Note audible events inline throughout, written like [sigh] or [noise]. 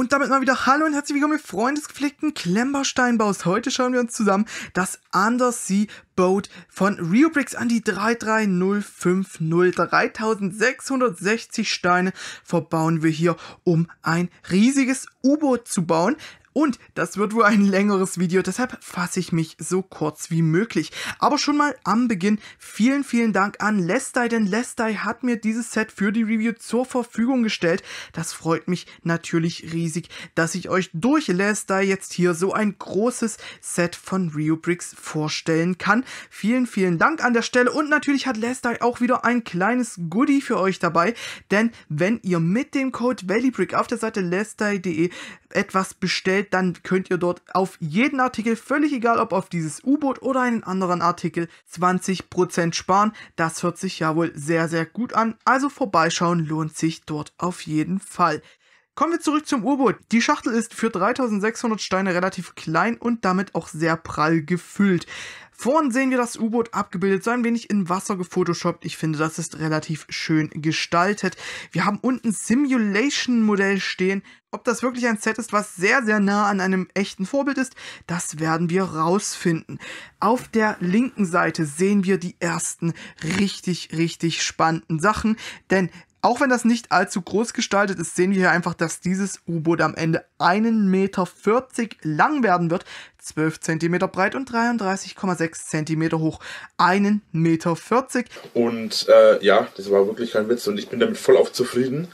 Und damit mal wieder Hallo und herzlich willkommen, ihr Freunde des gepflegten Klemmbausteinbaus. Heute schauen wir uns zusammen das Undersea Boat von RioBricks an die 33050. 3660 Steine verbauen wir hier, um ein riesiges U-Boot zu bauen. Und das wird wohl ein längeres Video, deshalb fasse ich mich so kurz wie möglich. Aber schon mal am Beginn vielen, vielen Dank an Lestai, denn Lestai hat mir dieses Set für die Review zur Verfügung gestellt. Das freut mich natürlich riesig, dass ich euch durch Lestai jetzt hier so ein großes Set von Rio Bricks vorstellen kann. Vielen, vielen Dank an der Stelle und natürlich hat Lestai auch wieder ein kleines Goodie für euch dabei, denn wenn ihr mit dem Code ValleyBrick auf der Seite lestai.de etwas bestellt, bestellt, dann könnt ihr dort auf jeden Artikel, völlig egal ob auf dieses U-Boot oder einen anderen Artikel, 20% sparen. Das hört sich ja wohl sehr, sehr gut an. Also vorbeischauen lohnt sich dort auf jeden Fall. Kommen wir zurück zum U-Boot. Die Schachtel ist für 3600 Steine relativ klein und damit auch sehr prall gefüllt. Vorn sehen wir das U-Boot abgebildet, so ein wenig in Wasser gefotoshoppt. Ich finde, das ist relativ schön gestaltet. Wir haben unten Simulation-Modell stehen. Ob das wirklich ein Set ist, was sehr, sehr nah an einem echten Vorbild ist, das werden wir rausfinden. Auf der linken Seite sehen wir die ersten richtig, richtig spannenden Sachen, denn auch wenn das nicht allzu groß gestaltet ist, sehen wir hier einfach, dass dieses U-Boot am Ende 1,40 Meter lang werden wird, 12 cm breit und 33,6 cm hoch, 1,40 Meter. Und äh, ja, das war wirklich kein Witz und ich bin damit voll auf zufrieden.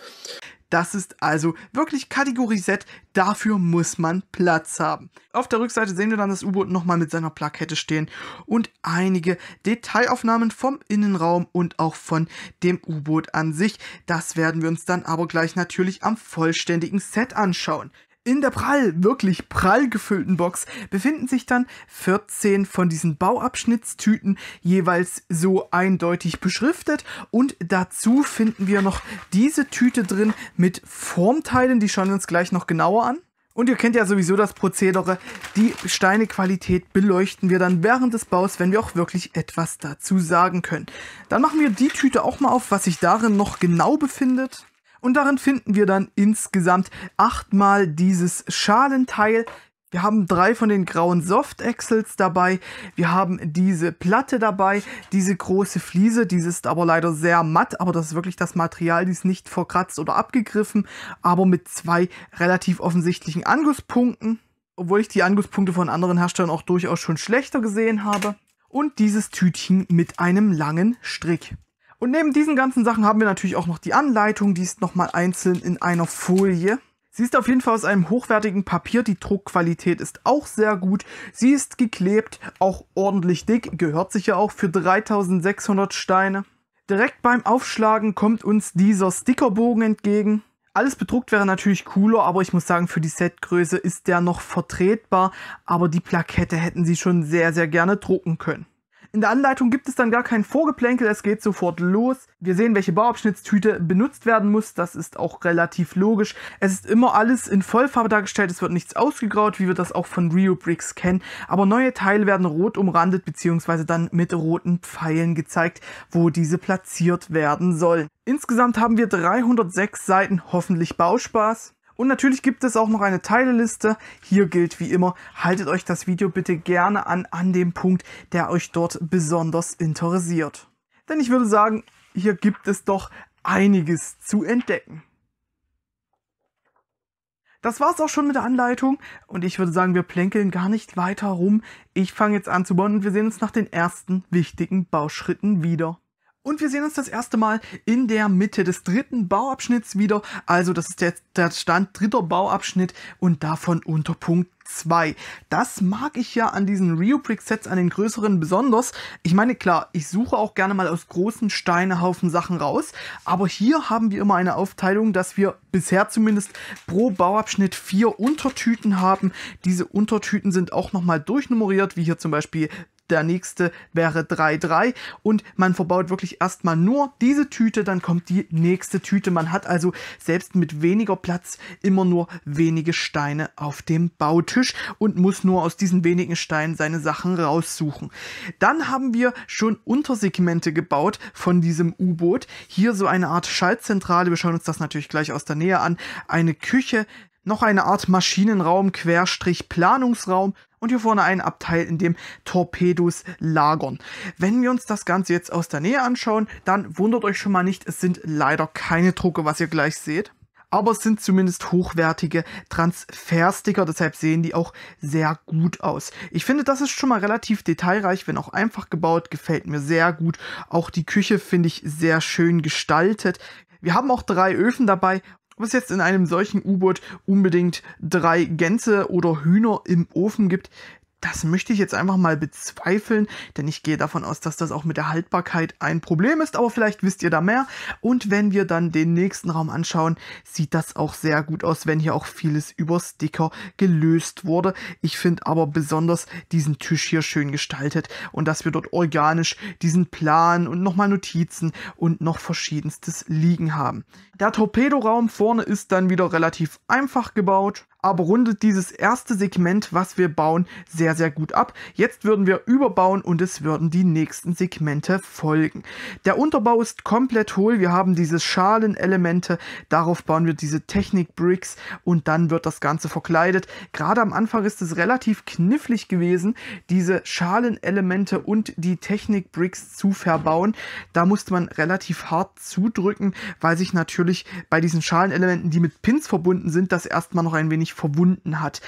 Das ist also wirklich Kategorie Z. Dafür muss man Platz haben. Auf der Rückseite sehen wir dann das U-Boot nochmal mit seiner Plakette stehen und einige Detailaufnahmen vom Innenraum und auch von dem U-Boot an sich. Das werden wir uns dann aber gleich natürlich am vollständigen Set anschauen. In der prall, wirklich prall gefüllten Box befinden sich dann 14 von diesen Bauabschnittstüten, jeweils so eindeutig beschriftet. Und dazu finden wir noch diese Tüte drin mit Formteilen, die schauen wir uns gleich noch genauer an. Und ihr kennt ja sowieso das Prozedere. Die Steinequalität beleuchten wir dann während des Baus, wenn wir auch wirklich etwas dazu sagen können. Dann machen wir die Tüte auch mal auf, was sich darin noch genau befindet. Und darin finden wir dann insgesamt achtmal dieses Schalenteil. Wir haben drei von den grauen Soft Axels dabei. Wir haben diese Platte dabei, diese große Fliese. Die ist aber leider sehr matt, aber das ist wirklich das Material, die ist nicht verkratzt oder abgegriffen, aber mit zwei relativ offensichtlichen Angusspunkten. Obwohl ich die Angusspunkte von anderen Herstellern auch durchaus schon schlechter gesehen habe. Und dieses Tütchen mit einem langen Strick. Und neben diesen ganzen Sachen haben wir natürlich auch noch die Anleitung, die ist nochmal einzeln in einer Folie. Sie ist auf jeden Fall aus einem hochwertigen Papier, die Druckqualität ist auch sehr gut. Sie ist geklebt, auch ordentlich dick, gehört sich ja auch für 3600 Steine. Direkt beim Aufschlagen kommt uns dieser Stickerbogen entgegen. Alles bedruckt wäre natürlich cooler, aber ich muss sagen, für die Setgröße ist der noch vertretbar, aber die Plakette hätten sie schon sehr, sehr gerne drucken können. In der Anleitung gibt es dann gar kein Vorgeplänkel, es geht sofort los. Wir sehen, welche Bauabschnittstüte benutzt werden muss, das ist auch relativ logisch. Es ist immer alles in Vollfarbe dargestellt, es wird nichts ausgegraut, wie wir das auch von Rio Bricks kennen, aber neue Teile werden rot umrandet bzw. dann mit roten Pfeilen gezeigt, wo diese platziert werden sollen. Insgesamt haben wir 306 Seiten hoffentlich Bauspaß. Und natürlich gibt es auch noch eine Teileliste. Hier gilt wie immer, haltet euch das Video bitte gerne an, an dem Punkt, der euch dort besonders interessiert. Denn ich würde sagen, hier gibt es doch einiges zu entdecken. Das war es auch schon mit der Anleitung und ich würde sagen, wir plänkeln gar nicht weiter rum. Ich fange jetzt an zu bauen und wir sehen uns nach den ersten wichtigen Bauschritten wieder. Und wir sehen uns das erste Mal in der Mitte des dritten Bauabschnitts wieder. Also das ist jetzt der Stand dritter Bauabschnitt und davon Unterpunkt 2. Das mag ich ja an diesen Riobrick-Sets, an den größeren besonders. Ich meine, klar, ich suche auch gerne mal aus großen Steinehaufen Sachen raus, aber hier haben wir immer eine Aufteilung, dass wir bisher zumindest pro Bauabschnitt vier Untertüten haben. Diese Untertüten sind auch nochmal durchnummeriert, wie hier zum Beispiel der nächste wäre 3-3 und man verbaut wirklich erstmal nur diese Tüte, dann kommt die nächste Tüte. Man hat also selbst mit weniger Platz immer nur wenige Steine auf dem Bautisch und muss nur aus diesen wenigen Steinen seine Sachen raussuchen. Dann haben wir schon Untersegmente gebaut von diesem U-Boot. Hier so eine Art Schaltzentrale. Wir schauen uns das natürlich gleich aus der Nähe an. Eine Küche, noch eine Art Maschinenraum, Querstrich, Planungsraum und hier vorne ein Abteil, in dem Torpedos lagern. Wenn wir uns das Ganze jetzt aus der Nähe anschauen, dann wundert euch schon mal nicht, es sind leider keine Drucke, was ihr gleich seht. Aber es sind zumindest hochwertige Transfersticker, deshalb sehen die auch sehr gut aus. Ich finde, das ist schon mal relativ detailreich, wenn auch einfach gebaut, gefällt mir sehr gut. Auch die Küche finde ich sehr schön gestaltet. Wir haben auch drei Öfen dabei ob es jetzt in einem solchen U-Boot unbedingt drei Gänse oder Hühner im Ofen gibt, das möchte ich jetzt einfach mal bezweifeln, denn ich gehe davon aus, dass das auch mit der Haltbarkeit ein Problem ist, aber vielleicht wisst ihr da mehr. Und wenn wir dann den nächsten Raum anschauen, sieht das auch sehr gut aus, wenn hier auch vieles über Sticker gelöst wurde. Ich finde aber besonders diesen Tisch hier schön gestaltet und dass wir dort organisch diesen Plan und nochmal Notizen und noch verschiedenstes liegen haben. Der Torpedoraum vorne ist dann wieder relativ einfach gebaut, aber rundet dieses erste Segment, was wir bauen, sehr, sehr gut ab. Jetzt würden wir überbauen und es würden die nächsten Segmente folgen. Der Unterbau ist komplett hohl. Wir haben diese Schalenelemente, darauf bauen wir diese Technik-Bricks und dann wird das Ganze verkleidet. Gerade am Anfang ist es relativ knifflig gewesen, diese Schalenelemente und die Technik-Bricks zu verbauen. Da musste man relativ hart zudrücken, weil sich natürlich bei diesen Schalenelementen, die mit Pins verbunden sind, das erstmal noch ein wenig verwunden hat.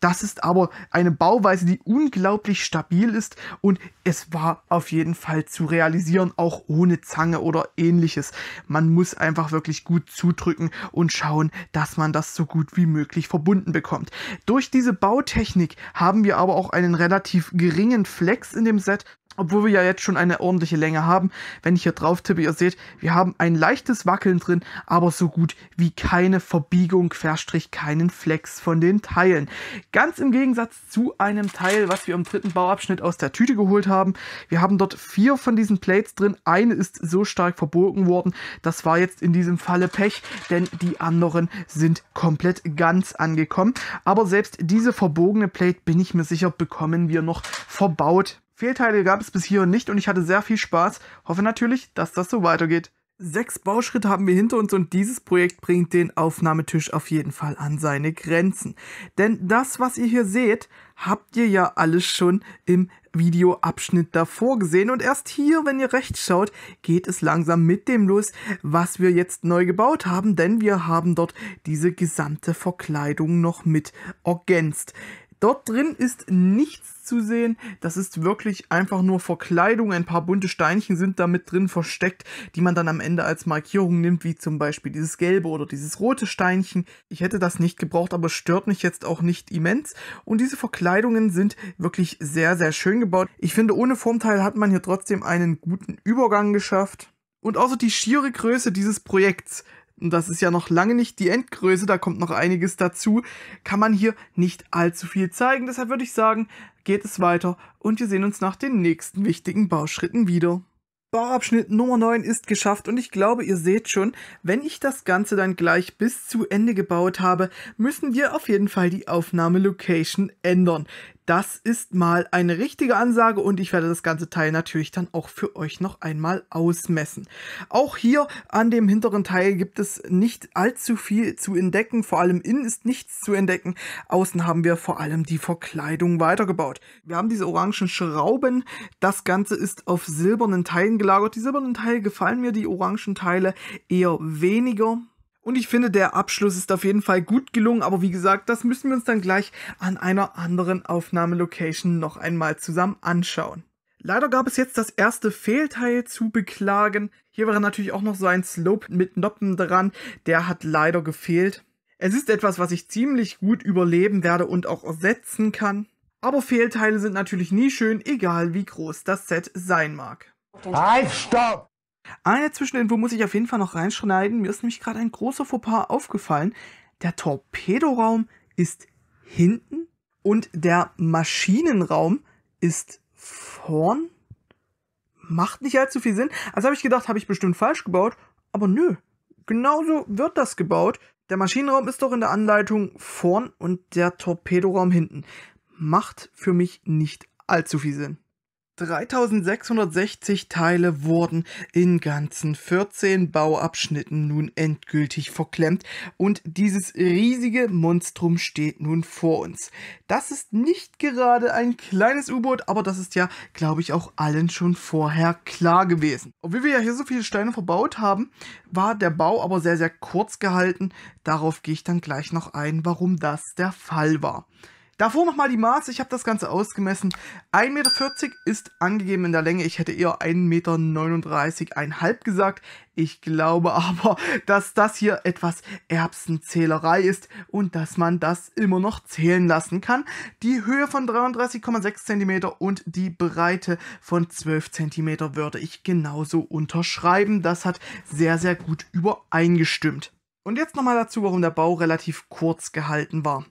Das ist aber eine Bauweise, die unglaublich stabil ist und es war auf jeden Fall zu realisieren, auch ohne Zange oder ähnliches. Man muss einfach wirklich gut zudrücken und schauen, dass man das so gut wie möglich verbunden bekommt. Durch diese Bautechnik haben wir aber auch einen relativ geringen Flex in dem Set obwohl wir ja jetzt schon eine ordentliche Länge haben. Wenn ich hier drauf tippe, ihr seht, wir haben ein leichtes Wackeln drin, aber so gut wie keine Verbiegung, Querstrich, keinen Flex von den Teilen. Ganz im Gegensatz zu einem Teil, was wir im dritten Bauabschnitt aus der Tüte geholt haben. Wir haben dort vier von diesen Plates drin. Eine ist so stark verbogen worden. Das war jetzt in diesem Falle Pech, denn die anderen sind komplett ganz angekommen. Aber selbst diese verbogene Plate, bin ich mir sicher, bekommen wir noch verbaut. Fehlteile gab es bis hierhin nicht und ich hatte sehr viel Spaß. Hoffe natürlich, dass das so weitergeht. Sechs Bauschritte haben wir hinter uns und dieses Projekt bringt den Aufnahmetisch auf jeden Fall an seine Grenzen. Denn das, was ihr hier seht, habt ihr ja alles schon im Videoabschnitt davor gesehen. Und erst hier, wenn ihr rechts schaut, geht es langsam mit dem los, was wir jetzt neu gebaut haben, denn wir haben dort diese gesamte Verkleidung noch mit ergänzt. Dort drin ist nichts zu sehen. Das ist wirklich einfach nur Verkleidung. Ein paar bunte Steinchen sind damit drin versteckt, die man dann am Ende als Markierung nimmt, wie zum Beispiel dieses gelbe oder dieses rote Steinchen. Ich hätte das nicht gebraucht, aber stört mich jetzt auch nicht immens. Und diese Verkleidungen sind wirklich sehr, sehr schön gebaut. Ich finde, ohne Formteil hat man hier trotzdem einen guten Übergang geschafft. Und außer die schiere Größe dieses Projekts und das ist ja noch lange nicht die Endgröße, da kommt noch einiges dazu, kann man hier nicht allzu viel zeigen. Deshalb würde ich sagen, geht es weiter und wir sehen uns nach den nächsten wichtigen Bauschritten wieder. Bauabschnitt Nummer 9 ist geschafft und ich glaube, ihr seht schon, wenn ich das Ganze dann gleich bis zu Ende gebaut habe, müssen wir auf jeden Fall die Aufnahmelocation ändern. Das ist mal eine richtige Ansage und ich werde das ganze Teil natürlich dann auch für euch noch einmal ausmessen. Auch hier an dem hinteren Teil gibt es nicht allzu viel zu entdecken, vor allem innen ist nichts zu entdecken. Außen haben wir vor allem die Verkleidung weitergebaut. Wir haben diese orangen Schrauben, das Ganze ist auf silbernen Teilen gelagert. Die silbernen Teile gefallen mir, die orangen Teile eher weniger. Und ich finde, der Abschluss ist auf jeden Fall gut gelungen, aber wie gesagt, das müssen wir uns dann gleich an einer anderen Aufnahmelocation noch einmal zusammen anschauen. Leider gab es jetzt das erste Fehlteil zu beklagen. Hier wäre natürlich auch noch so ein Slope mit Noppen dran, der hat leider gefehlt. Es ist etwas, was ich ziemlich gut überleben werde und auch ersetzen kann. Aber Fehlteile sind natürlich nie schön, egal wie groß das Set sein mag. Halt, stopp! Eine Zwischeninfo muss ich auf jeden Fall noch reinschneiden. Mir ist nämlich gerade ein großer Fauxpas aufgefallen. Der Torpedoraum ist hinten und der Maschinenraum ist vorn. Macht nicht allzu viel Sinn. Also habe ich gedacht, habe ich bestimmt falsch gebaut. Aber nö, genauso wird das gebaut. Der Maschinenraum ist doch in der Anleitung vorn und der Torpedoraum hinten. Macht für mich nicht allzu viel Sinn. 3660 Teile wurden in ganzen 14 Bauabschnitten nun endgültig verklemmt und dieses riesige Monstrum steht nun vor uns. Das ist nicht gerade ein kleines U-Boot, aber das ist ja, glaube ich, auch allen schon vorher klar gewesen. Obwohl wir ja hier so viele Steine verbaut haben, war der Bau aber sehr, sehr kurz gehalten. Darauf gehe ich dann gleich noch ein, warum das der Fall war. Davor nochmal die Maße. Ich habe das Ganze ausgemessen. 1,40 Meter ist angegeben in der Länge. Ich hätte eher 1,39 Meter gesagt. Ich glaube [laughs] aber, dass das hier etwas Erbsenzählerei ist und dass man das immer noch zählen lassen kann. Die Höhe von 33,6 cm und die Breite von 12 cm würde ich genauso unterschreiben. Das hat sehr, sehr gut übereingestimmt. Und jetzt nochmal dazu, warum der Bau relativ kurz gehalten war.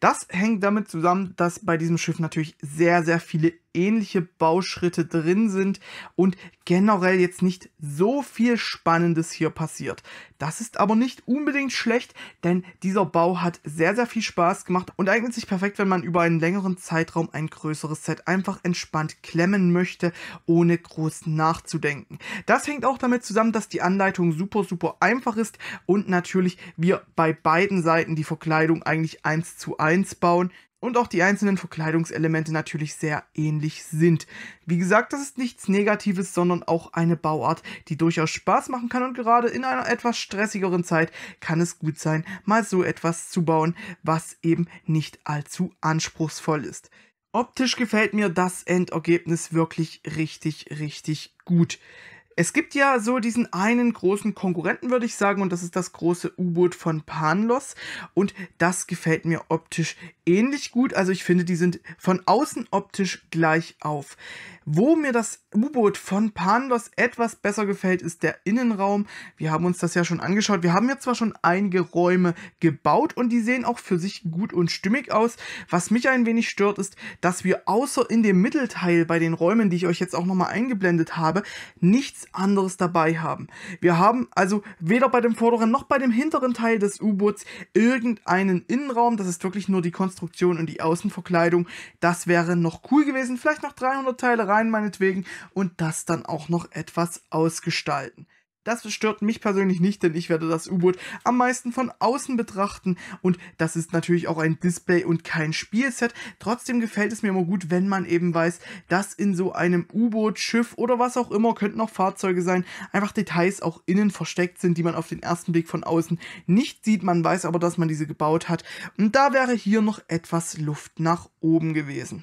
Das hängt damit zusammen, dass bei diesem Schiff natürlich sehr, sehr viele ähnliche Bauschritte drin sind und generell jetzt nicht so viel Spannendes hier passiert. Das ist aber nicht unbedingt schlecht, denn dieser Bau hat sehr, sehr viel Spaß gemacht und eignet sich perfekt, wenn man über einen längeren Zeitraum ein größeres Set einfach entspannt klemmen möchte, ohne groß nachzudenken. Das hängt auch damit zusammen, dass die Anleitung super, super einfach ist und natürlich wir bei beiden Seiten die Verkleidung eigentlich eins zu eins bauen und auch die einzelnen Verkleidungselemente natürlich sehr ähnlich sind. Wie gesagt, das ist nichts Negatives, sondern auch eine Bauart, die durchaus Spaß machen kann und gerade in einer etwas stressigeren Zeit kann es gut sein, mal so etwas zu bauen, was eben nicht allzu anspruchsvoll ist. Optisch gefällt mir das Endergebnis wirklich richtig, richtig gut. Es gibt ja so diesen einen großen Konkurrenten, würde ich sagen, und das ist das große U-Boot von Panlos. Und das gefällt mir optisch ähnlich gut. Also ich finde, die sind von außen optisch gleich auf. Wo mir das U-Boot von Panlos etwas besser gefällt, ist der Innenraum. Wir haben uns das ja schon angeschaut. Wir haben ja zwar schon einige Räume gebaut und die sehen auch für sich gut und stimmig aus. Was mich ein wenig stört, ist, dass wir außer in dem Mittelteil bei den Räumen, die ich euch jetzt auch nochmal eingeblendet habe, nichts nichts anderes dabei haben. Wir haben also weder bei dem vorderen noch bei dem hinteren Teil des U-Boots irgendeinen Innenraum. Das ist wirklich nur die Konstruktion und die Außenverkleidung. Das wäre noch cool gewesen. Vielleicht noch 300 Teile rein meinetwegen und das dann auch noch etwas ausgestalten. Das stört mich persönlich nicht, denn ich werde das U-Boot am meisten von außen betrachten und das ist natürlich auch ein Display und kein Spielset. Trotzdem gefällt es mir immer gut, wenn man eben weiß, dass in so einem U-Boot, Schiff oder was auch immer, könnten auch Fahrzeuge sein, einfach Details auch innen versteckt sind, die man auf den ersten Blick von außen nicht sieht. Man weiß aber, dass man diese gebaut hat. Und da wäre hier noch etwas Luft nach oben gewesen.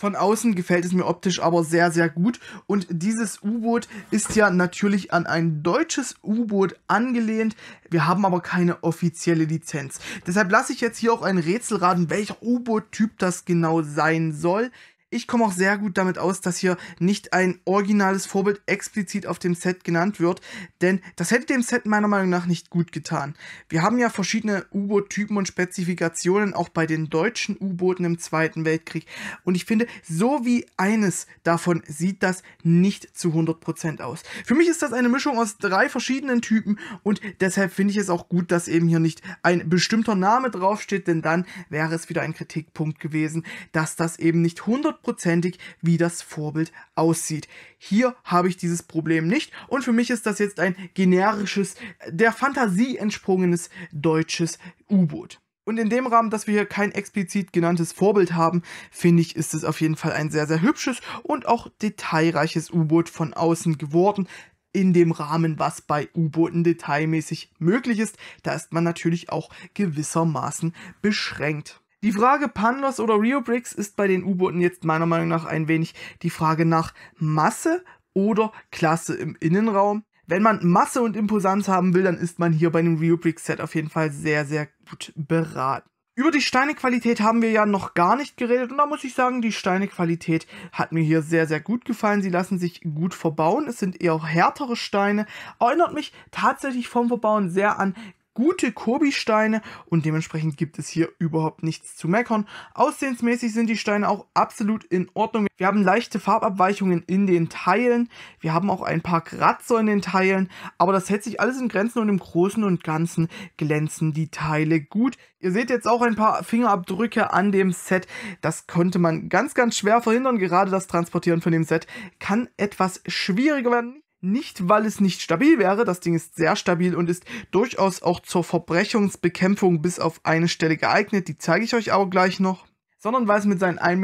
Von außen gefällt es mir optisch aber sehr, sehr gut. Und dieses U-Boot ist ja natürlich an ein deutsches U-Boot angelehnt. Wir haben aber keine offizielle Lizenz. Deshalb lasse ich jetzt hier auch ein Rätsel raten, welcher U-Boot-Typ das genau sein soll. Ich komme auch sehr gut damit aus, dass hier nicht ein originales Vorbild explizit auf dem Set genannt wird, denn das hätte dem Set meiner Meinung nach nicht gut getan. Wir haben ja verschiedene U-Boot-Typen und Spezifikationen auch bei den deutschen U-Booten im Zweiten Weltkrieg und ich finde, so wie eines davon sieht das nicht zu 100% aus. Für mich ist das eine Mischung aus drei verschiedenen Typen und deshalb finde ich es auch gut, dass eben hier nicht ein bestimmter Name draufsteht, denn dann wäre es wieder ein Kritikpunkt gewesen, dass das eben nicht 100 hundertprozentig, wie das Vorbild aussieht. Hier habe ich dieses Problem nicht und für mich ist das jetzt ein generisches, der Fantasie entsprungenes deutsches U-Boot. Und in dem Rahmen, dass wir hier kein explizit genanntes Vorbild haben, finde ich, ist es auf jeden Fall ein sehr, sehr hübsches und auch detailreiches U-Boot von außen geworden. In dem Rahmen, was bei U-Booten detailmäßig möglich ist, da ist man natürlich auch gewissermaßen beschränkt. Die Frage Pandas oder Rio Bricks ist bei den U-Booten jetzt meiner Meinung nach ein wenig die Frage nach Masse oder Klasse im Innenraum. Wenn man Masse und Imposanz haben will, dann ist man hier bei einem Rio Bricks Set auf jeden Fall sehr, sehr gut beraten. Über die Steinequalität haben wir ja noch gar nicht geredet und da muss ich sagen, die Steinequalität hat mir hier sehr, sehr gut gefallen. Sie lassen sich gut verbauen. Es sind eher auch härtere Steine. Erinnert mich tatsächlich vom Verbauen sehr an gute Kobi-Steine und dementsprechend gibt es hier überhaupt nichts zu meckern. Aussehensmäßig sind die Steine auch absolut in Ordnung. Wir haben leichte Farbabweichungen in den Teilen. Wir haben auch ein paar Kratzer in den Teilen. Aber das hält sich alles in Grenzen und im Großen und Ganzen glänzen die Teile gut. Ihr seht jetzt auch ein paar Fingerabdrücke an dem Set. Das konnte man ganz, ganz schwer verhindern. Gerade das Transportieren von dem Set kann etwas schwieriger werden. Nicht, weil es nicht stabil wäre, das Ding ist sehr stabil und ist durchaus auch zur Verbrechungsbekämpfung bis auf eine Stelle geeignet, die zeige ich euch aber gleich noch sondern weil es mit seinen 1,39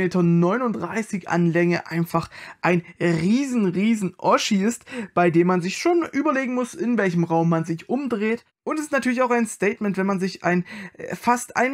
Meter an Länge einfach ein riesen, riesen Oschi ist, bei dem man sich schon überlegen muss, in welchem Raum man sich umdreht. Und es ist natürlich auch ein Statement, wenn man sich ein äh, fast 1,40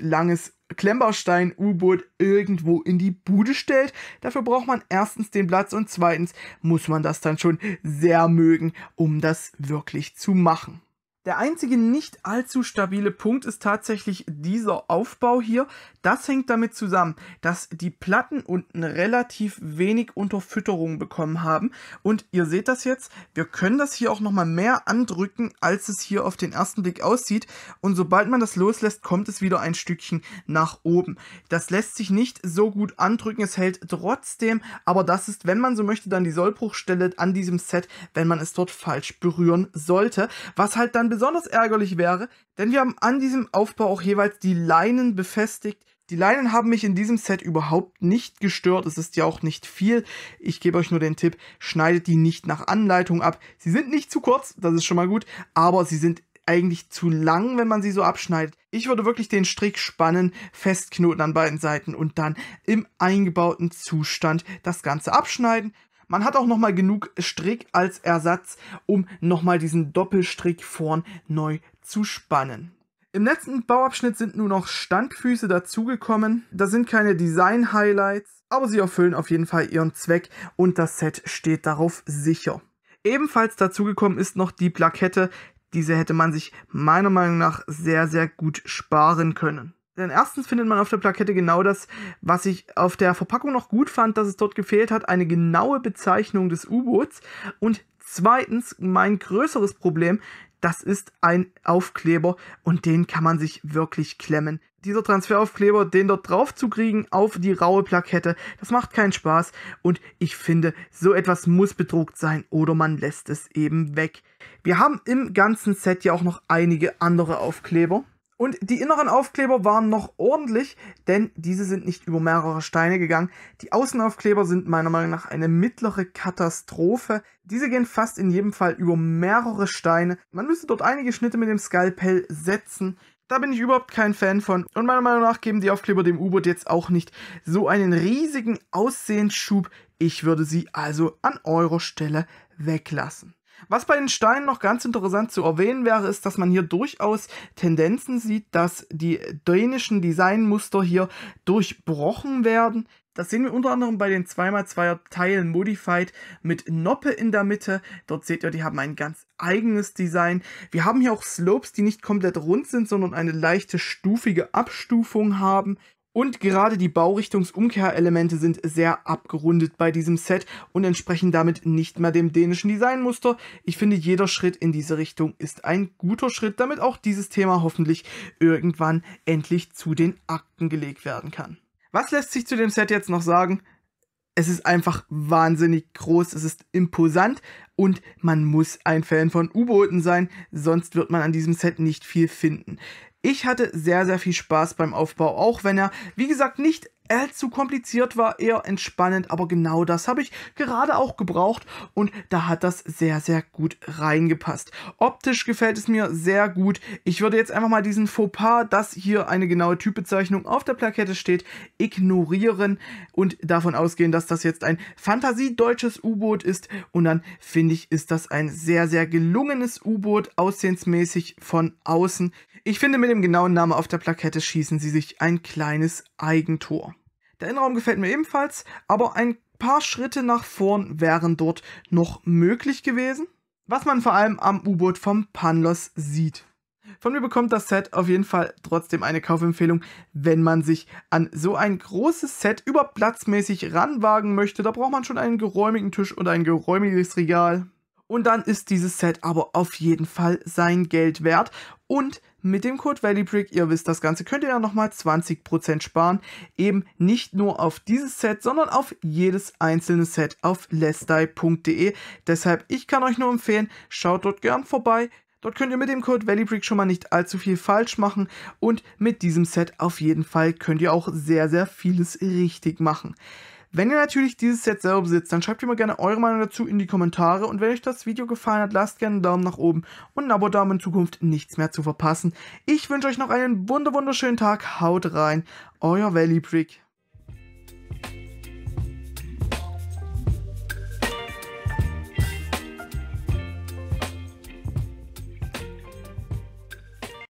Meter langes Klemmbaustein-U-Boot irgendwo in die Bude stellt. Dafür braucht man erstens den Platz und zweitens muss man das dann schon sehr mögen, um das wirklich zu machen. Der einzige nicht allzu stabile Punkt ist tatsächlich dieser Aufbau hier. Das hängt damit zusammen, dass die Platten unten relativ wenig Unterfütterung bekommen haben. Und ihr seht das jetzt, wir können das hier auch nochmal mehr andrücken, als es hier auf den ersten Blick aussieht. Und sobald man das loslässt, kommt es wieder ein Stückchen nach oben. Das lässt sich nicht so gut andrücken, es hält trotzdem, aber das ist, wenn man so möchte, dann die Sollbruchstelle an diesem Set, wenn man es dort falsch berühren sollte. Was halt dann besonders ärgerlich wäre, denn wir haben an diesem Aufbau auch jeweils die Leinen befestigt. Die Leinen haben mich in diesem Set überhaupt nicht gestört. Es ist ja auch nicht viel. Ich gebe euch nur den Tipp, schneidet die nicht nach Anleitung ab. Sie sind nicht zu kurz, das ist schon mal gut, aber sie sind eigentlich zu lang, wenn man sie so abschneidet. Ich würde wirklich den Strick spannen, festknoten an beiden Seiten und dann im eingebauten Zustand das Ganze abschneiden. Man hat auch nochmal genug Strick als Ersatz, um nochmal diesen Doppelstrick vorn neu zu spannen. Im letzten Bauabschnitt sind nur noch Standfüße dazugekommen. Da sind keine Design-Highlights, aber sie erfüllen auf jeden Fall ihren Zweck und das Set steht darauf sicher. Ebenfalls dazugekommen ist noch die Plakette. Diese hätte man sich meiner Meinung nach sehr, sehr gut sparen können. Denn erstens findet man auf der Plakette genau das, was ich auf der Verpackung noch gut fand, dass es dort gefehlt hat, eine genaue Bezeichnung des U-Boots. Und zweitens, mein größeres Problem, das ist ein Aufkleber und den kann man sich wirklich klemmen. Dieser Transferaufkleber, den dort drauf zu kriegen auf die raue Plakette, das macht keinen Spaß und ich finde, so etwas muss bedruckt sein oder man lässt es eben weg. Wir haben im ganzen Set ja auch noch einige andere Aufkleber. Und die inneren Aufkleber waren noch ordentlich, denn diese sind nicht über mehrere Steine gegangen. Die Außenaufkleber sind meiner Meinung nach eine mittlere Katastrophe. Diese gehen fast in jedem Fall über mehrere Steine. Man müsste dort einige Schnitte mit dem Skalpell setzen. Da bin ich überhaupt kein Fan von. Und meiner Meinung nach geben die Aufkleber dem U-Boot jetzt auch nicht so einen riesigen Aussehensschub. Ich würde sie also an eurer Stelle weglassen. Was bei den Steinen noch ganz interessant zu erwähnen wäre, ist, dass man hier durchaus Tendenzen sieht, dass die dänischen Designmuster hier durchbrochen werden. Das sehen wir unter anderem bei den 2x2er Teilen Modified mit Noppe in der Mitte. Dort seht ihr, die haben ein ganz eigenes Design. Wir haben hier auch Slopes, die nicht komplett rund sind, sondern eine leichte stufige Abstufung haben. Und gerade die Baurichtungsumkehrelemente sind sehr abgerundet bei diesem Set und entsprechen damit nicht mehr dem dänischen Designmuster. Ich finde, jeder Schritt in diese Richtung ist ein guter Schritt, damit auch dieses Thema hoffentlich irgendwann endlich zu den Akten gelegt werden kann. Was lässt sich zu dem Set jetzt noch sagen? Es ist einfach wahnsinnig groß, es ist imposant und man muss ein Fan von U-Booten sein, sonst wird man an diesem Set nicht viel finden. Ich hatte sehr, sehr viel Spaß beim Aufbau, auch wenn er, wie gesagt, nicht allzu äh, kompliziert war, eher entspannend, aber genau das habe ich gerade auch gebraucht und da hat das sehr, sehr gut reingepasst. Optisch gefällt es mir sehr gut. Ich würde jetzt einfach mal diesen Fauxpas, dass hier eine genaue Typbezeichnung auf der Plakette steht, ignorieren und davon ausgehen, dass das jetzt ein fantasiedeutsches U-Boot ist und dann finde ich, ist das ein sehr, sehr gelungenes U-Boot, aussehensmäßig von außen. Ich finde, mit dem genauen Namen auf der Plakette schießen sie sich ein kleines Eigentor. Der Innenraum gefällt mir ebenfalls, aber ein paar Schritte nach vorn wären dort noch möglich gewesen, was man vor allem am U-Boot vom Panlos sieht. Von mir bekommt das Set auf jeden Fall trotzdem eine Kaufempfehlung, wenn man sich an so ein großes Set überplatzmäßig ranwagen möchte. Da braucht man schon einen geräumigen Tisch und ein geräumiges Regal. Und dann ist dieses Set aber auf jeden Fall sein Geld wert. Und mit dem Code ValleyBrick, ihr wisst das Ganze, könnt ihr dann nochmal 20% sparen. Eben nicht nur auf dieses Set, sondern auf jedes einzelne Set auf lesdai.de. Deshalb, ich kann euch nur empfehlen, schaut dort gern vorbei. Dort könnt ihr mit dem Code ValleyBrick schon mal nicht allzu viel falsch machen und mit diesem Set auf jeden Fall könnt ihr auch sehr, sehr vieles richtig machen. Wenn ihr natürlich dieses Set selber besitzt, dann schreibt mir gerne eure Meinung dazu in die Kommentare und wenn euch das Video gefallen hat, lasst gerne einen Daumen nach oben und ein Abo da, um in Zukunft nichts mehr zu verpassen. Ich wünsche euch noch einen wunderschönen Tag, haut rein, euer Valley Prick.